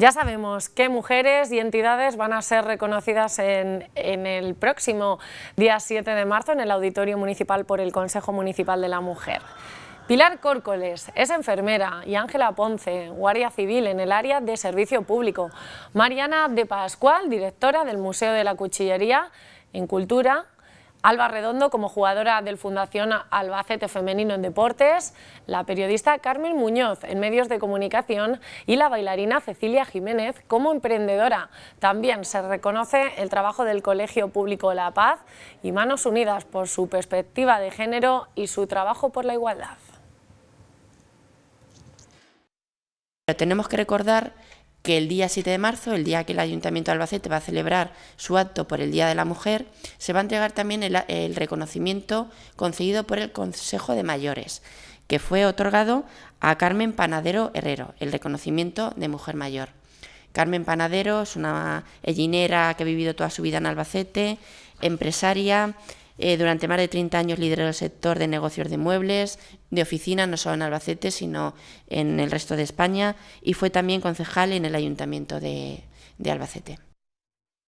Ya sabemos qué mujeres y entidades van a ser reconocidas en, el próximo día 7 de marzo en el Auditorio Municipal por el Consejo Municipal de la Mujer. Pilar Córcoles es enfermera y Ángela Ponce, guardia civil en el área de servicio público. Mariana de Pascual, directora del Museo de la Cuchillería en Cultura. Alba Redondo como jugadora del Fundación Albacete Femenino en Deportes, la periodista Carmen Muñoz en medios de comunicación y la bailarina Cecilia Jiménez como emprendedora. También se reconoce el trabajo del Colegio Público La Paz y Manos Unidas por su perspectiva de género y su trabajo por la igualdad. Tenemos que recordar el día 7 de marzo, el día que el Ayuntamiento de Albacete va a celebrar su acto por el Día de la Mujer, se va a entregar también el, reconocimiento concedido por el Consejo de Mayores, que fue otorgado a Carmen Panadero Herrero, el reconocimiento de Mujer Mayor. Carmen Panadero es una ellinera eh, que ha vivido toda su vida en Albacete, empresaria, eh, durante más de 30 años lideró el sector de negocios de muebles, de oficina, no solo en Albacete, sino en el resto de España, y fue también concejal en el Ayuntamiento de, de Albacete.